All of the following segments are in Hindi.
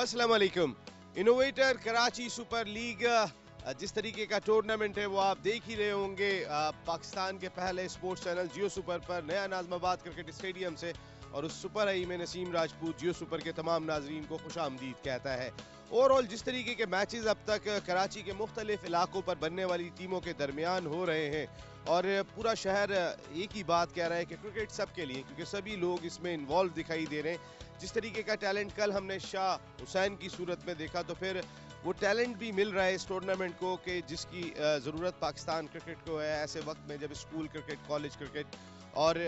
अस्सलाम वालेकुम इनोवेटर कराची सुपर लीग जिस तरीके का टूर्नामेंट है वो आप देख ही रहे होंगे uh, पाकिस्तान के पहले स्पोर्ट्स चैनल जियो सुपर पर नया नाजमाबाद क्रिकेट स्टेडियम से और उस सुपर आई e में नसीम राजपूत जियो सुपर के तमाम नाजरीन को खुश आमदीद कहता है ओवरऑल जिस तरीके के मैचेस अब तक कराची uh, के मुख्तलिफ इलाकों पर बनने वाली टीमों के दरमियान हो रहे हैं और uh, पूरा शहर एक ही बात कह रहा है कि क्रिकेट सब के लिए क्योंकि सभी लोग इसमें इन्वॉल्व दिखाई दे रहे हैं जिस तरीके का टैलेंट कल हमने शाह हुसैन की सूरत में देखा तो फिर वो टैलेंट भी मिल रहा है इस टूर्नामेंट को कि जिसकी ज़रूरत पाकिस्तान क्रिकेट को है ऐसे वक्त में जब स्कूल क्रिकेट कॉलेज क्रिकेट और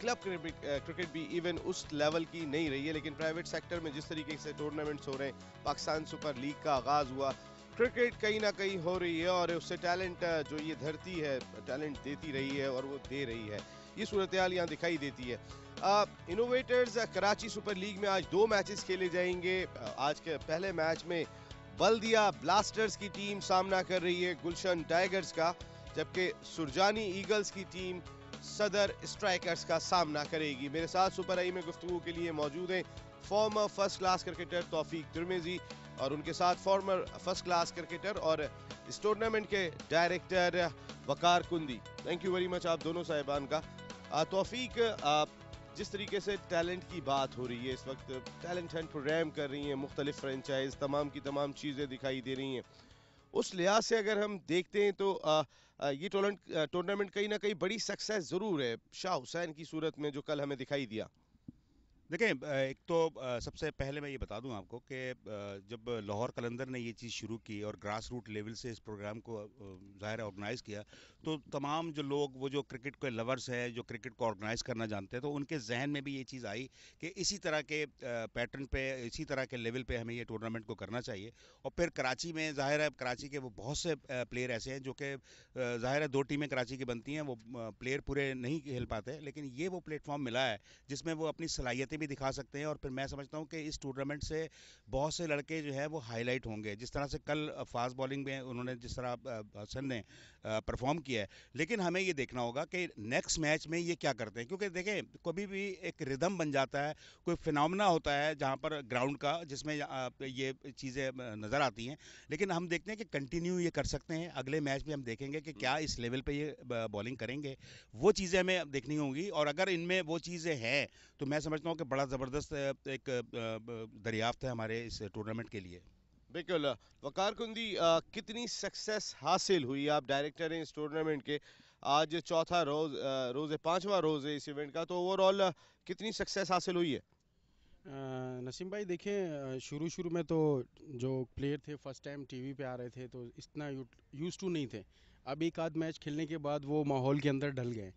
क्लब क्रिकेट भी इवन उस लेवल की नहीं रही है लेकिन प्राइवेट सेक्टर में जिस तरीके से टूर्नामेंट्स हो रहे हैं पाकिस्तान सुपर लीग का आगाज़ हुआ क्रिकेट कहीं ना कहीं हो रही है और उससे टैलेंट जो ये धरती है टैलेंट देती रही है और वो दे रही है ये सूरत हाल यहाँ दिखाई देती है इनोवेटर्स कराची सुपर लीग में आज दो मैचेस खेले जाएंगे आज के पहले मैच में बल्दिया ब्लास्टर्स की टीम सामना कर रही है गुलशन टाइगर्स का जबकि सुरजानी ईगल्स की टीम सदर स्ट्राइकर्स का सामना करेगी मेरे साथ सुपर आई में गुफ्तु के लिए मौजूद हैं former first class cricketer Taufiq Tirmizi और उनके साथ फॉर्मर फर्स्ट क्लास क्रिकेटर और इस टूर्नामेंट के director Waqar Kundi thank you very much आप दोनों साहिबान का तोफीक uh, uh, जिस तरीके से टैलेंट की बात हो रही है इस वक्त टैलेंट हैंड प्रोग्राम कर रही हैं मुख्तलिफ फ्रेंचाइज तमाम की तमाम चीज़ें दिखाई दे रही हैं उस लिहाज से अगर हम देखते हैं तो आ, uh, आ, ये कहीं ना कहीं बड़ी सक्सेस ज़रूर है शाह हुसैन की सूरत में जो कल हमें दिखाई दिया देखें एक तो सबसे पहले मैं ये बता दूं आपको कि जब लाहौर कलंदर ने ये चीज़ शुरू की और ग्रास रूट लेवल से इस प्रोग्राम को ज़ाहिर ऑर्गेनाइज़ किया तो तमाम जो लोग वो जो क्रिकेट के लवर्स हैं जो क्रिकेट को ऑर्गेनाइज़ करना जानते हैं तो उनके जहन में भी ये चीज़ आई कि इसी तरह के पैटर्न पर इसी तरह के लेवल पर हमें ये टूर्नामेंट को करना चाहिए और फिर कराची में ज़ाहिर है कराची के वो बहुत से प्लेयर ऐसे हैं जो कि ज़ाहिर है दो टीमें कराची की बनती हैं वो प्लेयर पूरे नहीं खेल पाते लेकिन ये वो प्लेटफॉर्म मिला है जिसमें वो अपनी सलाहियतें भी दिखा सकते हैं और फिर मैं समझता हूँ कि इस टूर्नामेंट से बहुत से लड़के जो है वो हाईलाइट होंगे जिस तरह से कल फास्ट बॉलिंग में उन्होंने जिस तरह हसन ने परफॉर्म किया है लेकिन हमें ये देखना होगा कि नेक्स्ट मैच में ये क्या करते हैं क्योंकि देखें कभी भी एक रिदम बन जाता है कोई फिनमना होता है जहाँ पर ग्राउंड का जिसमें ये चीज़ें नज़र आती हैं लेकिन हम देखते हैं कि कंटिन्यू ये कर सकते हैं अगले मैच में हम देखेंगे कि क्या इस लेवल पर ये बॉलिंग करेंगे वो चीज़ें हमें देखनी होंगी और अगर इनमें वो चीज़ें हैं तो मैं समझता हूँ कि बड़ा ज़बरदस्त एक दरियाफ्त है हमारे इस टूर्नामेंट के लिए बिल्कुल वकार कुंदी कितनी सक्सेस हासिल हुई आप डायरेक्टर हैं इस टूर्नामेंट के आज चौथा रोज़ रोज़ है पाँचवा रोज़ है इस इवेंट का तो ओवरऑल कितनी सक्सेस हासिल हुई है नसीम भाई देखें शुरू शुरू में तो जो प्लेयर थे फर्स्ट टाइम टीवी पे आ रहे थे तो इतना यूज टू नहीं थे अब एक आध मैच खेलने के बाद वो माहौल के अंदर ढल गए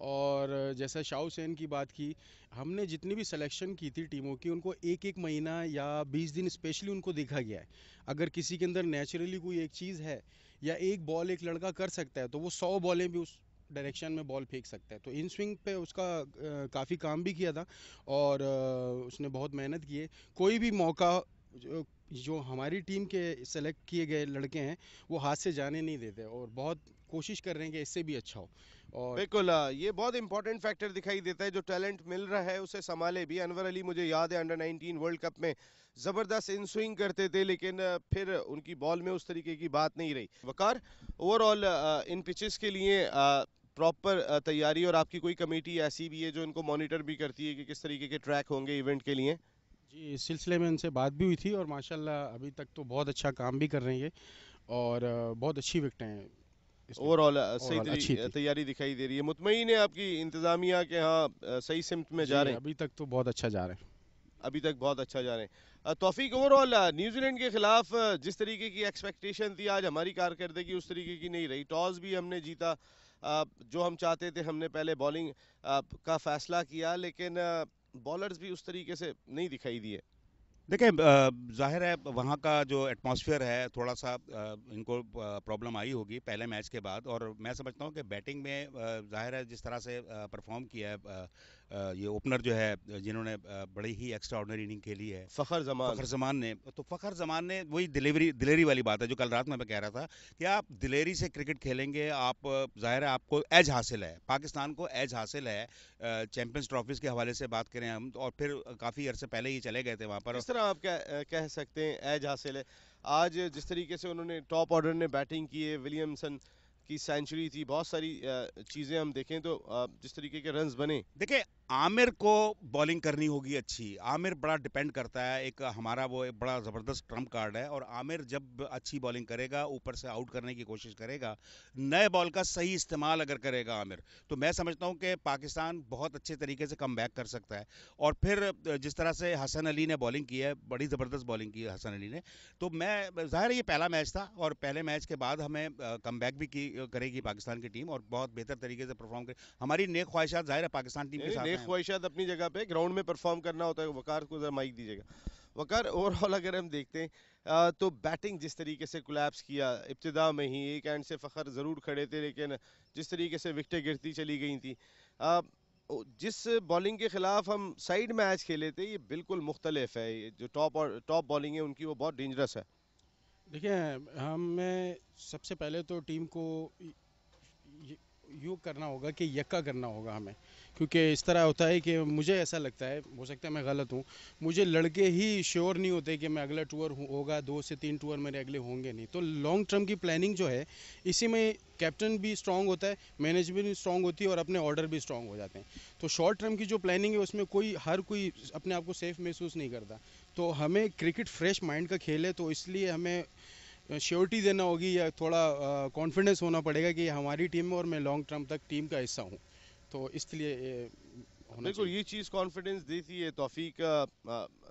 और जैसा शाह की बात की हमने जितनी भी सिलेक्शन की थी टीमों की उनको एक एक महीना या बीस दिन स्पेशली उनको देखा गया है अगर किसी के अंदर नेचुरली कोई एक चीज़ है या एक बॉल एक लड़का कर सकता है तो वो सौ बॉलें भी उस डायरेक्शन में बॉल फेंक सकता है तो इन स्विंग पे उसका काफ़ी काम भी किया था और उसने बहुत मेहनत की है कोई भी मौका जो हमारी टीम के सेलेक्ट किए गए लड़के हैं वो हाथ से जाने नहीं देते और बहुत कोशिश कर रहे हैं कि इससे भी अच्छा हो और बिल्कुल हाँ, ये बहुत इंपॉर्टेंट फैक्टर दिखाई देता है जो टैलेंट मिल रहा है उसे संभाले भी अनवर अली मुझे याद है अंडर 19 वर्ल्ड कप में ज़बरदस्त इन स्विंग करते थे लेकिन फिर उनकी बॉल में उस तरीके की बात नहीं रही वकार ओवरऑल इन पिचेस के लिए प्रॉपर तैयारी और आपकी कोई कमेटी ऐसी भी है जो इनको मॉनिटर भी करती है कि किस तरीके के ट्रैक होंगे इवेंट के लिए जी इस सिलसिले में इनसे बात भी हुई थी और माशाल्लाह अभी तक तो बहुत अच्छा काम भी कर रही है और बहुत अच्छी विकटें हैं ओवरऑल सही तैयारी दिखाई दे रही है मुतमिन है आपकी इंतजामिया के यहाँ सही सिमत में जा रहे हैं अभी तक तो बहुत अच्छा जा रहे हैं अभी तक बहुत अच्छा जा रहे हैं तोफीक ओवरऑल न्यूजीलैंड के खिलाफ जिस तरीके की एक्सपेक्टेशन थी आज हमारी कारकर्दगी उस तरीके की नहीं रही टॉस भी हमने जीता जो हम चाहते थे हमने पहले बॉलिंग का फैसला किया लेकिन बॉलर्स भी उस तरीके से नहीं दिखाई दिए देखिए जाहिर है वहाँ का जो एटमॉस्फेयर है थोड़ा सा इनको प्रॉब्लम आई होगी पहले मैच के बाद और मैं समझता हूँ कि बैटिंग में जाहिर है जिस तरह से परफॉर्म किया है ये ओपनर जो है जिन्होंने बड़ी ही एक्स्ट्रा ऑर्डनरी इनिंग खेली है फ़खर जमान फ़खर जमान ने तो फ़खर जमान ने वही दिलेवरी दिलेरी वाली बात है जो कल रात में मैं कह रहा था कि आप दिलेरी से क्रिकेट खेलेंगे आप जाहिर है आपको एज हासिल है पाकिस्तान को एज हासिल है चैम्पियंस ट्रॉफीज़ के हवाले से बात करें हम और फिर काफ़ी अर्से पहले ही चले गए थे वहाँ पर आप कह, कह सकते हैं एज हासिल है आज जिस तरीके से उन्होंने टॉप ऑर्डर ने बैटिंग की है विलियमसन की सेंचुरी थी बहुत सारी चीज़ें हम देखें तो जिस तरीके के रन्स बने देखिए आमिर को बॉलिंग करनी होगी अच्छी आमिर बड़ा डिपेंड करता है एक हमारा वो एक बड़ा ज़बरदस्त ट्रम्प कार्ड है और आमिर जब अच्छी बॉलिंग करेगा ऊपर से आउट करने की कोशिश करेगा नए बॉल का सही इस्तेमाल अगर करेगा आमिर तो मैं समझता हूँ कि पाकिस्तान बहुत अच्छे तरीके से कम बैक कर सकता है और फिर जिस तरह से हसन अली ने बॉलिंग की है बड़ी ज़बरदस्त बॉलिंग की हसन अली ने तो मैं ज़ाहिर ये पहला मैच था और पहले मैच के बाद हमें कम बैक भी की करेगी पाकिस्तान की टीम और बहुत बेहतर तरीके से परफॉर्म करे हमारी नेक ख्वाहिशात ज़ाहिर है पाकिस्तान टीम के साथ ख्वाहिशात अपनी जगह पे ग्राउंड में परफॉर्म करना होता है वकार को ज़रा माइक दीजिएगा वकार ओवरऑल अगर हम देखते हैं तो बैटिंग जिस तरीके से कोलैप्स किया इब्तदा में ही एक एंड से फ़खर ज़रूर खड़े थे लेकिन जिस तरीके से विकटें गिरती चली गई थी जिस बॉलिंग के ख़िलाफ़ हम साइड मैच खेले थे ये बिल्कुल मुख्तलिफ है जो टॉप और टॉप बॉलिंग है उनकी वो बहुत डेंजरस है देखिए हमें सबसे पहले तो टीम को योग करना होगा कि यक्का करना होगा हमें क्योंकि इस तरह होता है कि मुझे ऐसा लगता है हो सकता है मैं गलत हूँ मुझे लड़के ही श्योर नहीं होते कि मैं अगला टूर होगा दो से तीन टूर मेरे अगले होंगे नहीं तो लॉन्ग टर्म की प्लानिंग जो है इसी में कैप्टन भी स्ट्रॉन्ग होता है मैनेजमेंट भी स्ट्रॉन्ग होती है और अपने ऑर्डर भी स्ट्रॉग हो जाते हैं तो शॉर्ट टर्म की जो प्लानिंग है उसमें कोई हर कोई अपने आप को सेफ महसूस नहीं करता तो हमें क्रिकेट फ्रेश माइंड का खेल है तो इसलिए हमें श्योरिटी देना होगी या थोड़ा कॉन्फिडेंस होना पड़ेगा कि हमारी टीम में और मैं लॉन्ग टर्म तक टीम का हिस्सा हूँ तो इसलिए बिल्कुल ये चीज़ कॉन्फिडेंस दी थी ये तोफीक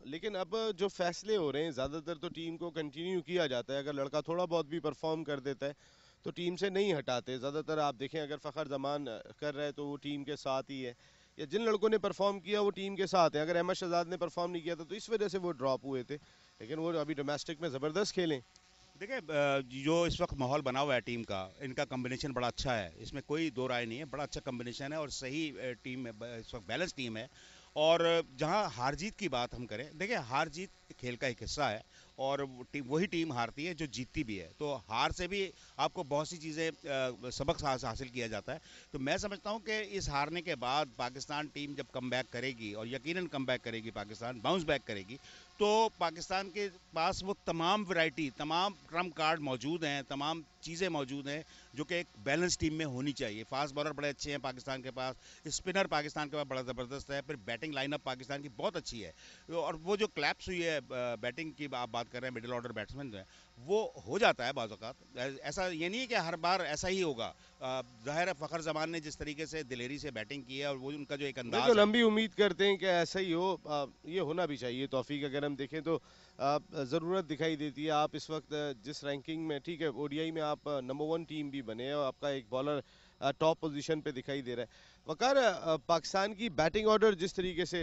लेकिन अब जो फैसले हो रहे हैं ज़्यादातर तो टीम को कंटिन्यू किया जाता है अगर लड़का थोड़ा बहुत भी परफॉर्म कर देता है तो टीम से नहीं हटाते ज़्यादातर आप देखें अगर फ़खर जमान कर रहे तो वो टीम के साथ ही है या जिन लड़कों ने परफॉर्म किया वो टीम के साथ है अगर अहमद शहजाद ने परफॉर्म नहीं किया था तो इस वजह से वो ड्रॉप हुए थे लेकिन वो अभी डोमेस्टिक में ज़बरदस्त खेलें देखिए जो इस वक्त माहौल बना हुआ है टीम का इनका कम्बिनेशन बड़ा अच्छा है इसमें कोई दो राय नहीं है बड़ा अच्छा कम्बिनेशन है और सही टीम है इस वक्त बैलेंस टीम है और जहां हार जीत की बात हम करें देखिए हार जीत खेल का एक हिस्सा है और टीम वही टीम हारती है जो जीतती भी है तो हार से भी आपको बहुत सी चीज़ें सबक हासिल किया जाता है तो मैं समझता हूं कि इस हारने के बाद पाकिस्तान टीम जब कम करेगी और यकीनन कम करेगी पाकिस्तान बाउंस बैक करेगी तो पाकिस्तान के पास वो तमाम वैरायटी तमाम ट्रम्प कार्ड मौजूद हैं तमाम चीज़ें मौजूद हैं जो कि एक बैलेंस टीम में होनी चाहिए फास्ट बॉलर बड़े अच्छे हैं पाकिस्तान के पास स्पिनर पाकिस्तान के पास बड़ा ज़बरदस्त है फिर बैटिंग लाइनअप पाकिस्तान की बहुत अच्छी है और वो जो क्लैप्स हुई है बैटिंग की आप बात कर रहे हैं मिडिल ऑर्डर बैट्समैन जो है वो हो जाता है बाज़ात ऐसा ये नहीं है कि हर बार ऐसा ही होगा ज़ाहिर फ़खर जमान ने जिस तरीके से दिलेरी से बैटिंग की है और वो उनका जो एक अंदाज हम लंबी उम्मीद करते हैं कि ऐसा ही हो ये होना भी चाहिए तोफ़ी अगर हम देखें तो ज़रूरत दिखाई देती है आप इस वक्त जिस रैंकिंग में ठीक है ओडीआई में आप आप नंबर वन टीम भी बने और आपका एक बॉलर टॉप पोजीशन पे दिखाई दे रहा है वकार पाकिस्तान की बैटिंग ऑर्डर जिस तरीके से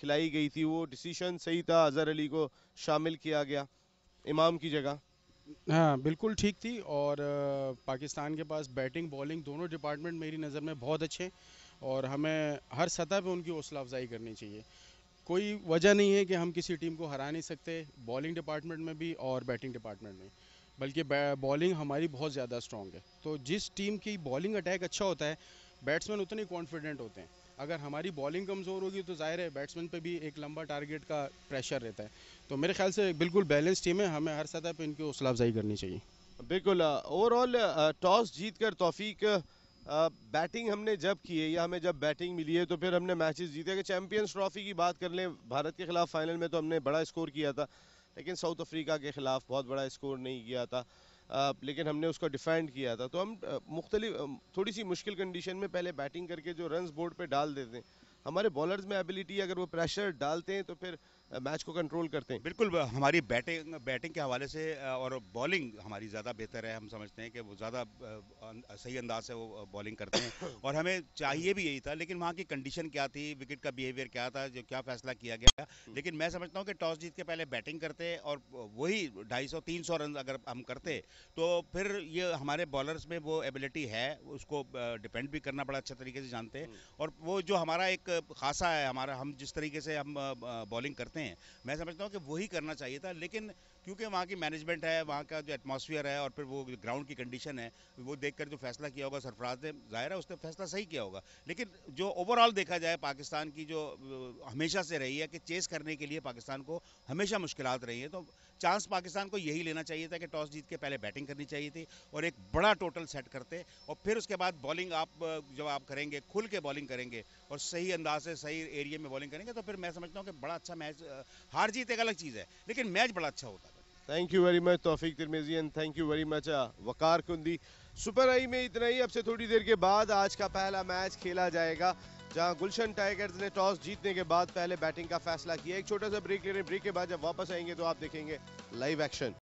खिलाई गई थी वो डिसीशन सही था अजहर अली को शामिल किया गया इमाम की जगह हाँ बिल्कुल ठीक थी और पाकिस्तान के पास बैटिंग बॉलिंग दोनों डिपार्टमेंट मेरी नज़र में बहुत अच्छे और हमें हर सतह पे उनकी हौसला अफजाई करनी चाहिए कोई वजह नहीं है कि हम किसी टीम को हरा नहीं सकते बॉलिंग डिपार्टमेंट में भी और बैटिंग डिपार्टमेंट में बल्कि बॉलिंग हमारी बहुत ज़्यादा स्ट्रॉन्ग है तो जिस टीम की बॉलिंग अटैक अच्छा होता है बैट्समैन उतने कॉन्फिडेंट होते हैं अगर हमारी बॉलिंग कमज़ोर होगी तो ज़ाहिर है बैट्समैन पे भी एक लंबा टारगेट का प्रेशर रहता है तो मेरे ख्याल से बिल्कुल बैलेंस टीम है हमें हर सतह पर इनकी हौसला अफजाई करनी चाहिए बिल्कुल ओवरऑल टॉस जीत कर तोफीक बैटिंग हमने जब की है या हमें जब बैटिंग मिली है तो फिर हमने मैचेस जीते अगर चैंपियंस ट्रॉफी की बात कर लें भारत के खिलाफ फाइनल में तो हमने बड़ा स्कोर किया था लेकिन साउथ अफ्रीका के ख़िलाफ़ बहुत बड़ा स्कोर नहीं किया था आ, लेकिन हमने उसको डिफेंड किया था तो हम मुख्तलि थोड़ी सी मुश्किल कंडीशन में पहले बैटिंग करके जो रन बोर्ड पर डाल देते हैं हमारे बॉलर्स में एबिलिटी अगर वो प्रेशर डालते हैं तो फिर मैच को कंट्रोल करते हैं बिल्कुल हमारी बैटिंग बैटिंग के हवाले से और बॉलिंग हमारी ज़्यादा बेहतर है हम समझते हैं कि वो ज़्यादा अं, सही अंदाज से वो बॉलिंग करते हैं और हमें चाहिए भी यही था लेकिन वहाँ की कंडीशन क्या थी विकेट का बिहेवियर क्या था जो क्या फैसला किया गया हम्म। लेकिन मैं समझता हूँ कि टॉस जीत के पहले बैटिंग करते और वही ढाई सौ तीन सौ रन अगर हम करते तो फिर ये हमारे बॉलर्स में वो एबिलिटी है उसको डिपेंड भी करना बड़ा अच्छा तरीके से जानते हैं हम्म। और वो जो हमारा एक खासा है हमारा हम जिस तरीके से हम बॉलिंग करते हैं हैं मैं समझता हूँ कि वही करना चाहिए था लेकिन क्योंकि वहाँ की मैनेजमेंट है वहाँ का जो एटमोसफियर है और फिर वो ग्राउंड की कंडीशन है वो देखकर जो फैसला किया होगा सरफराज ने जाहिर है उसने फैसला सही किया होगा लेकिन जो ओवरऑल देखा जाए पाकिस्तान की जो हमेशा से रही है कि चेस करने के लिए पाकिस्तान को हमेशा मुश्किल रही है तो चांस पाकिस्तान को यही लेना चाहिए था कि टॉस जीत के पहले बैटिंग करनी चाहिए थी और एक बड़ा टोटल सेट करते और फिर उसके बाद बॉलिंग आप जब आप करेंगे खुल के बॉलिंग करेंगे और सही अंदाज से सही एरिया में बॉलिंग करेंगे तो फिर मैं समझता हूँ कि बड़ा अच्छा मैच हार जीत एक अलग चीज़ है लेकिन मैच बड़ा अच्छा होता था thank you very much Taufiq Tirmizi and thank you very much Waqar Kundi super I में इतना ही अब से थोड़ी देर के बाद आज का पहला मैच खेला जाएगा जहां गुलशन टाइगर्स ने टॉस जीतने के बाद पहले बैटिंग का फैसला किया एक छोटा सा ब्रेक ले रहे ब्रेक के बाद जब वापस आएंगे तो आप देखेंगे लाइव एक्शन